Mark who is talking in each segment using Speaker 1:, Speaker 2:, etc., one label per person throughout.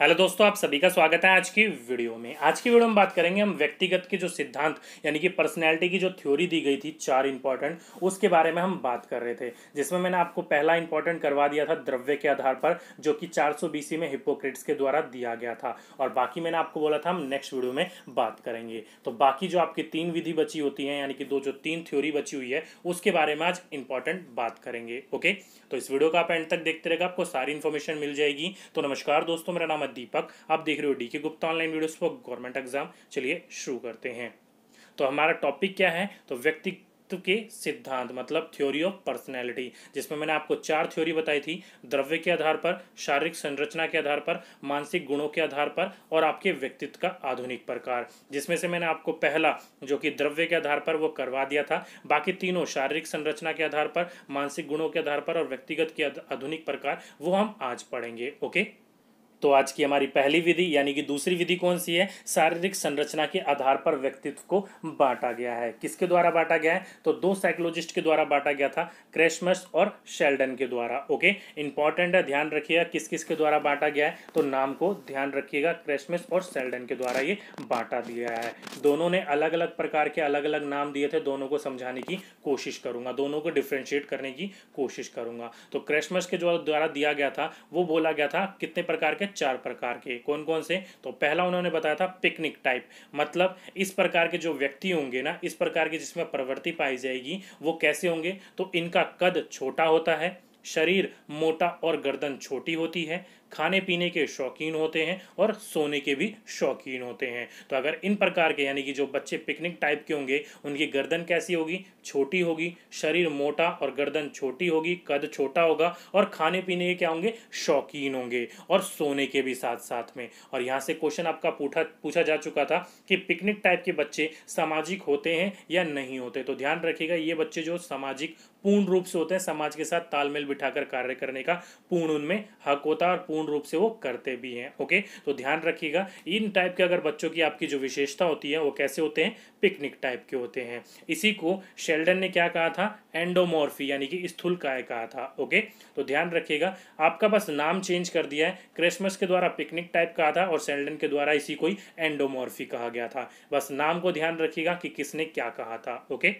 Speaker 1: hello दोस्तों आप सभी का स्वागत है आज की वीडियो में आज की वीडियो में बात करेंगे हम व्यक्तिगत के जो सिद्धांत यानी कि पर्सनैलिटी की जो थ्योरी दी गई थी चार इंपॉर्टेंट उसके बारे में हम बात कर रहे थे जिसमें मैंने आपको पहला इंपॉर्टेंट करवा दिया था द्रव्य के आधार पर जो कि चार सौ बीसी में हिपोक्रेट्स के द्वारा दिया गया था और बाकी मैंने आपको बोला था हम नेक्स्ट वीडियो में बात करेंगे तो बाकी जो आपकी तीन विधि बची होती है यानी कि दो जो तीन थ्योरी बची हुई है उसके बारे में आज इंपॉर्टेंट बात करेंगे ओके तो इस वीडियो का आप एंड तक देखते रहेगा आपको सारी इन्फॉर्मेशन मिल जाएगी तो नमस्कार दोस्तों मेरा नाम मैं दीपक आप देख रहे हो D K Gupta online videos for government exam चलिए शुरू करते हैं तो हमारा टॉपिक क्या है तो व्यक्ति व्यक्तित्व के सिद्धांत मतलब थ्योरी ऑफ पर्सनैलिटी जिसमें मैंने आपको चार थ्योरी बताई थी द्रव्य के आधार पर शारीरिक संरचना के आधार पर मानसिक गुणों के आधार पर और आपके व्यक्तित्व का आधुनिक प्रकार जिसमें से मैंने आपको पहला जो कि द्रव्य के आधार पर वो करवा दिया था बाकी तीनों शारीरिक संरचना के आधार पर मानसिक गुणों के आधार पर और व्यक्तिगत के आधुनिक प्रकार वो हम आज पढ़ेंगे ओके तो आज की हमारी पहली विधि यानी कि दूसरी विधि कौन सी है शारीरिक संरचना के आधार पर व्यक्तित्व को बांटा गया है किसके द्वारा बांटा गया है तो दो साइकोलॉजिस्ट के द्वारा बांटा गया था क्रेशमस और शेल्डन के द्वारा ओके इंपॉर्टेंट है ध्यान रखिएगा किस किस के द्वारा बांटा गया है तो नाम को ध्यान रखिएगा क्रेशमस और शेल्डन के द्वारा ये बांटा दिया है दोनों ने अलग अलग प्रकार के अलग अलग नाम दिए थे दोनों को समझाने की कोशिश करूंगा दोनों को डिफ्रेंशिएट करने की कोशिश करूंगा तो क्रेशमस के द्वारा दिया गया था वो बोला गया था कितने प्रकार के हैं चार प्रकार के कौन कौन से तो पहला उन्होंने बताया था पिकनिक टाइप मतलब इस प्रकार के जो व्यक्ति होंगे ना इस प्रकार की जिसमें प्रवृत्ति पाई जाएगी वो कैसे होंगे तो इनका कद छोटा होता है शरीर मोटा और गर्दन छोटी होती है खाने पीने के शौकीन होते हैं और सोने के भी शौकीन होते हैं तो अगर इन प्रकार के यानी कि जो बच्चे पिकनिक टाइप के होंगे उनकी गर्दन कैसी होगी छोटी होगी शरीर मोटा और गर्दन छोटी होगी कद छोटा होगा और खाने पीने के क्या होंगे शौकीन होंगे और सोने के भी साथ साथ में और यहाँ से क्वेश्चन आपका पूछा पूछा जा चुका था कि पिकनिक टाइप के बच्चे सामाजिक होते हैं या नहीं होते तो ध्यान रखिएगा ये बच्चे जो सामाजिक पूर्ण रूप से होते हैं समाज के साथ तालमेल बिठाकर कार्य करने का पूर्ण उनमें हक होता है और पूर्ण रूप से वो करते भी हैं ओके तो ध्यान रखिएगा इन टाइप के अगर बच्चों की आपकी जो विशेषता होती है वो कैसे होते हैं पिकनिक टाइप के होते हैं इसी को शेल्डन ने क्या कहा था एंडोमोर्फी यानी कि स्थूल काय कहा था ओके तो ध्यान रखिएगा आपका बस नाम चेंज कर दिया है क्रिसमस के द्वारा पिकनिक टाइप कहा था और शेल्डन के द्वारा इसी को ही कहा गया था बस नाम को ध्यान रखिएगा कि किसने क्या कहा था ओके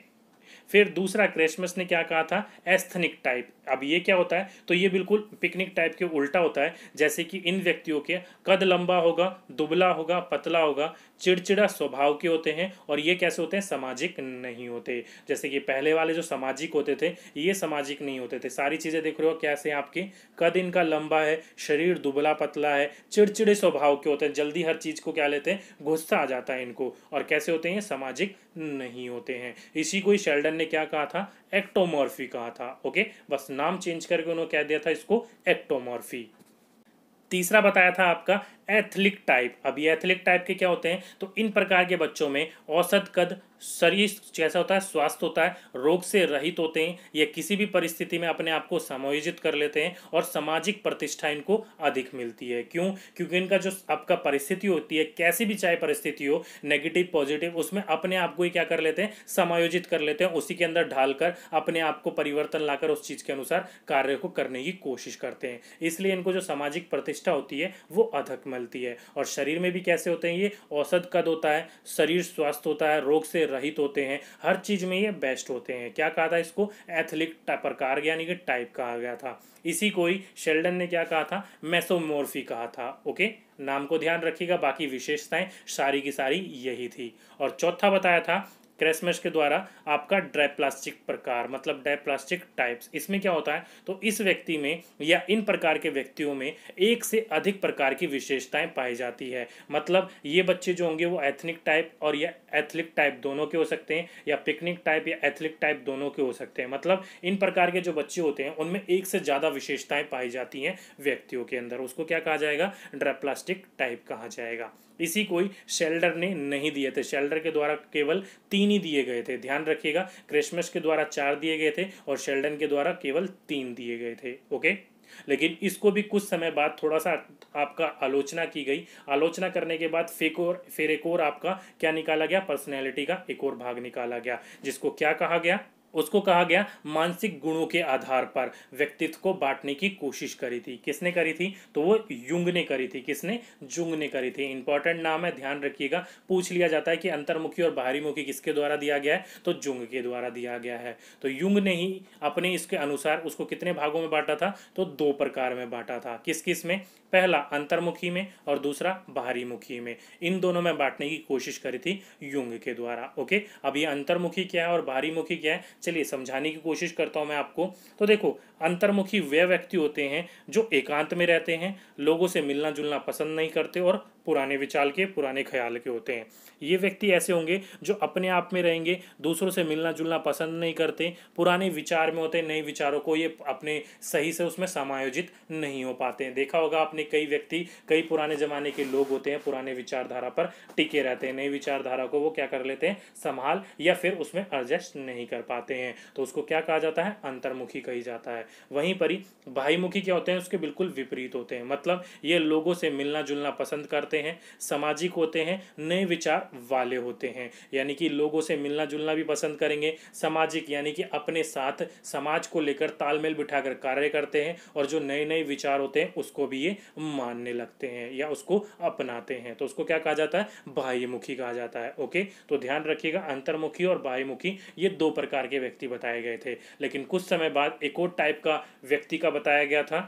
Speaker 1: फिर दूसरा क्रिसमस ने क्या कहा था एस्थनिक टाइप अब ये क्या होता है तो ये बिल्कुल पिकनिक टाइप के उल्टा होता है जैसे कि इन व्यक्तियों के कद लंबा होगा दुबला होगा पतला होगा चिड़चिड़ा स्वभाव के होते हैं और ये कैसे होते हैं सामाजिक नहीं होते जैसे कि पहले वाले जो सामाजिक होते थे ये सामाजिक नहीं होते थे सारी चीज़ें देख रहे हो कैसे आपके कद इनका लंबा है शरीर दुबला पतला है चिड़चिड़े स्वभाव के होते हैं जल्दी हर चीज़ को क्या लेते हैं गुस्सा आ जाता है इनको और कैसे होते हैं सामाजिक नहीं होते हैं इसी को ही शेल्डन ने क्या कहा था एक्टोमॉर्फी कहा था ओके बस नाम चेंज करके उन्होंने कह दिया था इसको एक्टोमॉर्फी तीसरा बताया था आपका एथलिक टाइप अभी एथलिक टाइप के क्या होते हैं तो इन प्रकार के बच्चों में औसत कद शरीर कैसा होता है स्वास्थ्य होता है रोग से रहित होते हैं ये किसी भी परिस्थिति में अपने आप को समायोजित कर लेते हैं और सामाजिक प्रतिष्ठा इनको अधिक मिलती है क्यों क्योंकि इनका जो आपका परिस्थिति होती है कैसी भी चाहे परिस्थिति हो नेगेटिव पॉजिटिव उसमें अपने आप को ही क्या कर लेते हैं समायोजित कर लेते हैं उसी के अंदर ढालकर अपने आप को परिवर्तन लाकर उस चीज़ के अनुसार कार्य को करने की कोशिश करते हैं इसलिए इनको जो सामाजिक प्रतिष्ठा होती है वो अधिक मिलती है और शरीर में भी कैसे होते हैं ये औसत कद होता है शरीर स्वस्थ होता है रोग से रहित होते हैं हर चीज़ में ये बेस्ट होते हैं क्या कहा था इसको एथलिक प्रकार यानी कि टाइप कहा गया था इसी को ही शेल्डन ने क्या कहा था मेसोमोर्फी कहा था ओके नाम को ध्यान रखिएगा बाकी विशेषताएं सारी की सारी यही थी और चौथा बताया था क्रेसमेश के द्वारा आपका ड्राइप्लास्टिक प्रकार मतलब डायप्लास्टिक टाइप्स इसमें क्या होता है तो इस व्यक्ति में या इन प्रकार के व्यक्तियों में एक से अधिक प्रकार की विशेषताएं पाई जाती है मतलब ये बच्चे जो होंगे वो एथनिक टाइप और या एथलिक टाइप दोनों के हो सकते हैं या पिकनिक टाइप या एथलिक टाइप दोनों के हो सकते हैं मतलब इन प्रकार के जो बच्चे होते हैं उनमें एक से ज़्यादा विशेषताएं पाई जाती हैं व्यक्तियों के अंदर उसको क्या कहा जाएगा ड्राइप्लास्टिक टाइप कहा जाएगा इसी कोई शेल्डर ने नहीं दिए थे शेल्डर के द्वारा केवल तीन ही दिए गए थे ध्यान रखिएगा क्रिसमस के द्वारा चार दिए गए थे और शेल्डन के द्वारा केवल तीन दिए गए थे ओके लेकिन इसको भी कुछ समय बाद थोड़ा सा आपका आलोचना की गई आलोचना करने के बाद फेकोर और फिर एक और आपका क्या निकाला गया पर्सनैलिटी का एक और भाग निकाला गया जिसको क्या कहा गया उसको कहा गया मानसिक गुणों के आधार पर व्यक्तित्व को बांटने की कोशिश करी थी किसने करी थी तो वो युंग ने करी थी किसने जुंग ने करी थी इंपॉर्टेंट नाम है ध्यान रखिएगा पूछ लिया जाता है कि अंतर्मुखी और बाहरी मुखी किसके द्वारा दिया गया है तो जुंग के द्वारा दिया गया है तो युंग ने ही अपने इसके अनुसार उसको कितने भागों में बांटा था तो दो प्रकार में बांटा था किस किस में पहला अंतर्मुखी में और दूसरा बाहरी मुखी में इन दोनों में बांटने की कोशिश करी थी युंग के द्वारा ओके अब ये अंतर्मुखी क्या है और बाहरी मुखी क्या है चलिए समझाने की कोशिश करता हूँ मैं आपको तो देखो अंतर्मुखी वे व्यक्ति होते हैं जो एकांत में रहते हैं लोगों से मिलना जुलना पसंद नहीं करते और पुराने विचार के पुराने ख्याल के होते हैं ये व्यक्ति ऐसे होंगे जो अपने आप में रहेंगे दूसरों से मिलना जुलना पसंद नहीं करते पुराने विचार में होते नए विचारों को ये अपने सही से उसमें समायोजित नहीं हो पाते हैं देखा होगा आपने कई व्यक्ति कई पुराने ज़माने के लोग होते हैं पुराने विचारधारा पर टिके रहते हैं नई विचारधारा को वो क्या कर लेते हैं संभाल या फिर उसमें एडजस्ट नहीं कर पाते हैं तो उसको क्या कहा जाता है अंतर्मुखी कही जाता है वहीं पर ही भाईमुखी क्या होते हैं उसके बिल्कुल विपरीत होते हैं मतलब ये लोगों से मिलना जुलना पसंद करते होते हैं सामाजिक होते हैं नए विचार वाले होते हैं यानी कि लोगों से मिलना जुलना भी पसंद करेंगे सामाजिक यानी कि अपने साथ समाज को लेकर तालमेल बिठाकर कार्य करते हैं और जो नए नए विचार होते हैं उसको भी ये मानने लगते हैं या उसको अपनाते हैं तो उसको क्या कहा जाता है बाह्यमुखी कहा जाता है ओके तो ध्यान रखिएगा अंतर्मुखी और बाह्यमुखी ये दो प्रकार के व्यक्ति बताए गए थे लेकिन कुछ समय बाद एक और टाइप का व्यक्ति का बताया गया था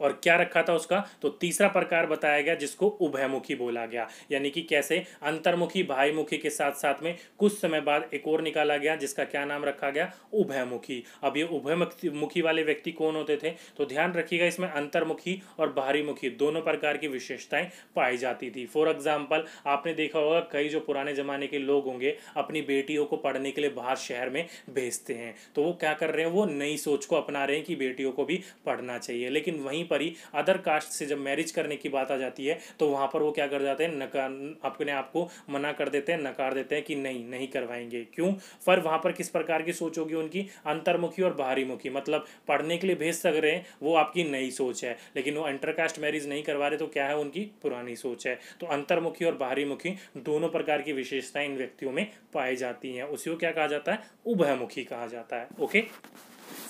Speaker 1: और क्या रखा था उसका तो तीसरा प्रकार बताया गया जिसको उभयमुखी बोला गया यानी कि कैसे अंतर्मुखी भाईमुखी के साथ साथ में कुछ समय बाद एक और निकाला गया जिसका क्या नाम रखा गया उभयमुखी अब ये उभयमुखी वाले व्यक्ति कौन होते थे तो ध्यान रखिएगा इसमें अंतर्मुखी और बाहरीमुखी दोनों प्रकार की विशेषताएं पाई जाती थी फॉर एग्जाम्पल आपने देखा होगा कई जो पुराने ज़माने के लोग होंगे अपनी बेटियों को पढ़ने के लिए बाहर शहर में भेजते हैं तो वो क्या कर रहे हैं वो नई सोच को अपना रहे हैं कि बेटियों को भी पढ़ना चाहिए लेकिन वहीं वहीं पर ही अदर कास्ट से जब मैरिज करने की बात आ जाती है तो वहाँ पर वो क्या कर जाते हैं नकार अपने आप को मना कर देते हैं नकार देते हैं कि नहीं नहीं करवाएंगे क्यों पर वहाँ पर किस प्रकार की सोच होगी उनकी अंतर्मुखी और बाहरी मुखी मतलब पढ़ने के लिए भेज सक रहे हैं वो आपकी नई सोच है लेकिन वो इंटरकास्ट मैरिज नहीं करवा रहे तो क्या है उनकी पुरानी सोच है तो अंतर्मुखी और बाहरी मुखी दोनों प्रकार की विशेषताएं इन व्यक्तियों में पाई जाती हैं उसी को क्या कहा जाता है उभयमुखी कहा जाता है ओके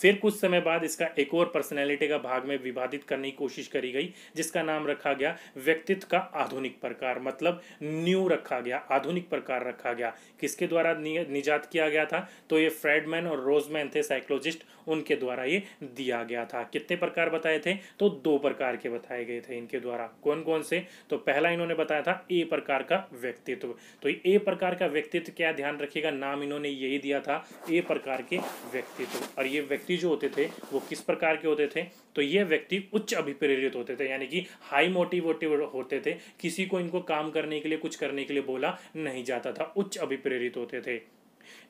Speaker 1: फिर कुछ समय बाद इसका एक और पर्सनैलिटी का भाग में विभाजित करने की कोशिश करी गई जिसका नाम रखा गया व्यक्तित्व का आधुनिक प्रकार मतलब न्यू रखा गया आधुनिक प्रकार रखा गया किसके द्वारा निजात किया गया था तो ये फ्रेडमैन और रोजमैन थे साइकोलॉजिस्ट उनके द्वारा ये दिया गया था कितने प्रकार बताए थे तो दो प्रकार के बताए गए थे इनके द्वारा कौन कौन से तो पहला इन्होंने बताया था ए प्रकार का व्यक्तित्व तो ए प्रकार का व्यक्तित्व क्या ध्यान रखिएगा नाम इन्होंने यही दिया था ए प्रकार के व्यक्तित्व और ये व्यक्ति जो होते थे वो किस प्रकार के होते थे तो ये व्यक्ति उच्च अभिप्रेरित होते थे यानी कि हाई मोटिवेटिव होते थे किसी को इनको काम करने के लिए कुछ करने के लिए बोला नहीं जाता था उच्च अभिप्रेरित होते थे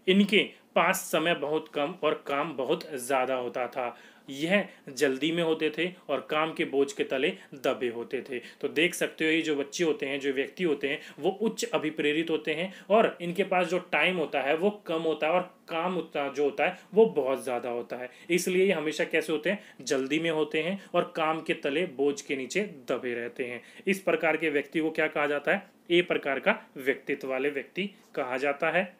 Speaker 1: इनके पास समय बहुत कम और काम बहुत ज़्यादा होता था यह जल्दी में होते थे और काम के बोझ के तले दबे होते थे तो देख सकते हो ये जो बच्चे होते हैं जो व्यक्ति होते हैं वो उच्च अभिप्रेरित होते हैं और इनके पास जो टाइम होता है वो कम होता है और काम उतना जो होता है वो बहुत ज़्यादा होता है इसलिए ये हमेशा कैसे होते हैं जल्दी में होते हैं और काम के तले बोझ के नीचे दबे रहते हैं इस प्रकार के व्यक्ति को क्या कहा जाता है ए प्रकार का व्यक्तित्व वाले व्यक्ति कहा जाता है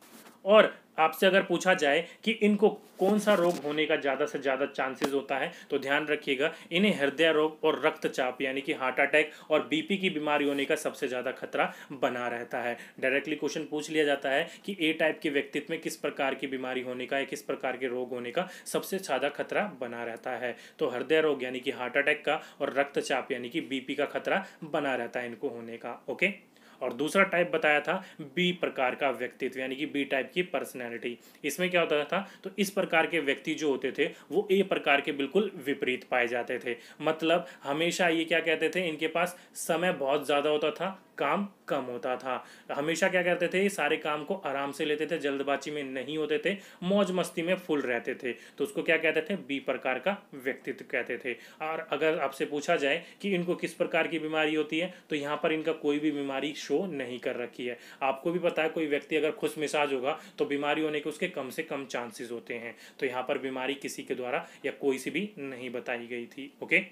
Speaker 1: और आपसे अगर पूछा जाए कि इनको कौन सा रोग होने का ज़्यादा से ज़्यादा चांसेस होता है तो ध्यान रखिएगा इन्हें हृदय रोग और रक्तचाप यानी कि हार्ट अटैक और बीपी की बीमारी होने का सबसे ज़्यादा खतरा बना रहता है डायरेक्टली क्वेश्चन पूछ लिया जाता है कि ए टाइप के व्यक्तित्व में किस प्रकार की बीमारी होने का या किस प्रकार के रोग होने का सबसे ज़्यादा खतरा बना रहता है तो हृदय रोग यानी कि हार्ट अटैक का और रक्तचाप यानी कि बीपी का खतरा बना रहता है इनको होने का ओके और दूसरा टाइप बताया था बी प्रकार का व्यक्तित्व यानी कि बी टाइप की पर्सनैलिटी इसमें क्या होता था तो इस प्रकार के व्यक्ति जो होते थे वो ए प्रकार के बिल्कुल विपरीत पाए जाते थे मतलब हमेशा ये क्या कहते थे इनके पास समय बहुत ज़्यादा होता था काम कम होता था हमेशा क्या करते थे सारे काम को आराम से लेते थे जल्दबाजी में नहीं होते थे मौज मस्ती में फुल रहते थे तो उसको क्या कहते थे बी प्रकार का व्यक्तित्व कहते थे और अगर आपसे पूछा जाए कि इनको किस प्रकार की बीमारी होती है तो यहाँ पर इनका कोई भी बीमारी शो नहीं कर रखी है आपको भी पता है कोई व्यक्ति अगर खुश मिजाज होगा तो बीमारी होने के उसके कम से कम चांसेस होते हैं तो यहाँ पर बीमारी किसी के द्वारा या कोई सी भी नहीं बताई गई थी ओके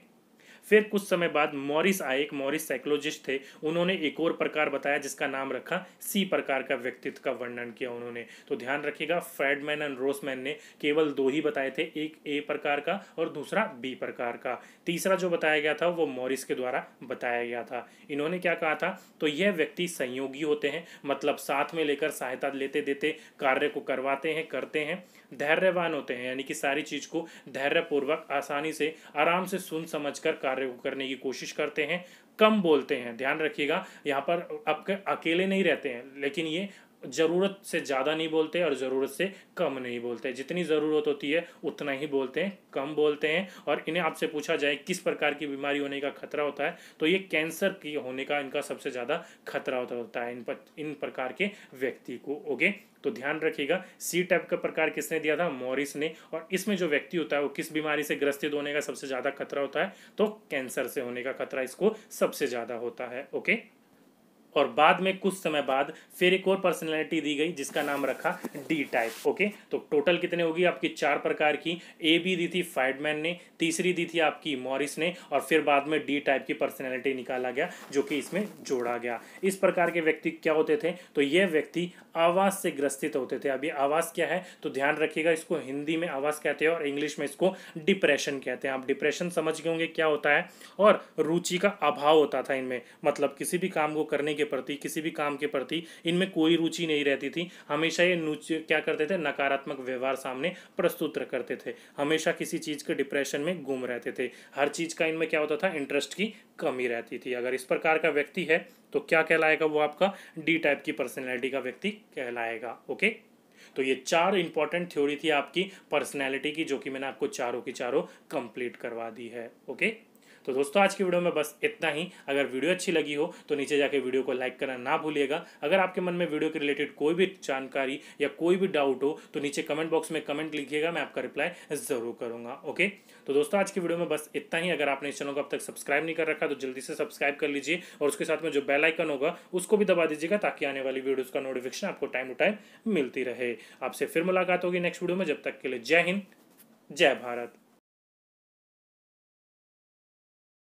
Speaker 1: फिर कुछ समय बाद मॉरिस आए एक मॉरिस साइकोलॉजिस्ट थे उन्होंने एक और प्रकार बताया जिसका नाम रखा सी प्रकार का व्यक्तित्व का वर्णन किया उन्होंने तो ध्यान रखिएगा फ्रेडमैन एंड रोसमैन ने केवल दो ही बताए थे एक ए प्रकार का और दूसरा बी प्रकार का तीसरा जो बताया गया था वो मॉरिस के द्वारा बताया गया था इन्होंने क्या कहा था तो यह व्यक्ति संयोगी होते हैं मतलब साथ में लेकर सहायता लेते देते कार्य को करवाते हैं करते हैं धैर्यवान होते हैं यानी कि सारी चीज़ को धैर्यपूर्वक आसानी से आराम से सुन समझ कर कार्य करने की कोशिश करते हैं कम बोलते हैं ध्यान रखिएगा यहाँ पर आपके अकेले नहीं रहते हैं लेकिन ये ज़रूरत से ज़्यादा नहीं बोलते और ज़रूरत से कम नहीं बोलते जितनी ज़रूरत होती है उतना ही बोलते हैं कम बोलते हैं और इन्हें आपसे पूछा जाए किस प्रकार की बीमारी होने का खतरा होता है तो ये कैंसर की होने का इनका सबसे ज़्यादा खतरा होता है इन पर इन प्रकार के व्यक्ति को ओके तो ध्यान रखिएगा सी टाइप का प्रकार किसने दिया था मॉरिस ने और इसमें जो व्यक्ति होता है वो किस बीमारी से ग्रस्तित होने का सबसे ज़्यादा खतरा होता है तो कैंसर से होने का खतरा इसको सबसे ज़्यादा होता है ओके और बाद में कुछ समय बाद फिर एक और पर्सनैलिटी दी गई जिसका नाम रखा डी टाइप ओके तो टोटल कितने होगी आपकी चार प्रकार की ए बी दी थी फाइडमैन ने तीसरी दी थी आपकी मॉरिस ने और फिर बाद में डी टाइप की पर्सनैलिटी निकाला गया जो कि इसमें जोड़ा गया इस प्रकार के व्यक्ति क्या होते थे तो ये व्यक्ति आवास से ग्रसित होते थे अभी आवास क्या है तो ध्यान रखिएगा इसको हिंदी में आवास कहते हैं और इंग्लिश में इसको डिप्रेशन कहते हैं आप डिप्रेशन समझ गए होंगे क्या होता है और रुचि का अभाव होता था इनमें मतलब किसी भी काम को करने के प्रति किसी भी काम के प्रति इनमें कोई रुचि नहीं रहती थी हमेशा ये क्या करते थे नकारात्मक व्यवहार सामने प्रस्तुत करते थे हमेशा किसी चीज़ के डिप्रेशन में गुम रहते थे हर चीज़ का इनमें क्या होता था इंटरेस्ट की कमी रहती थी अगर इस प्रकार का व्यक्ति है तो क्या कहलाएगा वो आपका डी टाइप की पर्सनैलिटी का व्यक्ति कहलाएगा ओके तो ये चार इंपॉर्टेंट थ्योरी थी आपकी पर्सनैलिटी की जो कि मैंने आपको चारों की चारों कंप्लीट करवा दी है ओके तो दोस्तों आज की वीडियो में बस इतना ही अगर वीडियो अच्छी लगी हो तो नीचे जाके वीडियो को लाइक करना ना भूलिएगा अगर आपके मन में वीडियो के रिलेटेड कोई भी जानकारी या कोई भी डाउट हो तो नीचे कमेंट बॉक्स में कमेंट लिखिएगा मैं आपका रिप्लाई ज़रूर करूँगा ओके तो दोस्तों आज की वीडियो में बस इतना ही अगर आपने इस चैनल को अब तक सब्सक्राइब नहीं कर रखा तो जल्दी से सब्सक्राइब कर लीजिए और उसके साथ में जो बेलाइकन होगा उसको भी दबा दीजिएगा ताकि आने वाली वीडियोज़ का नोटिफिकेशन आपको टाइम टू टाइम मिलती रहे आपसे फिर मुलाकात होगी नेक्स्ट वीडियो में जब तक के लिए जय हिंद जय भारत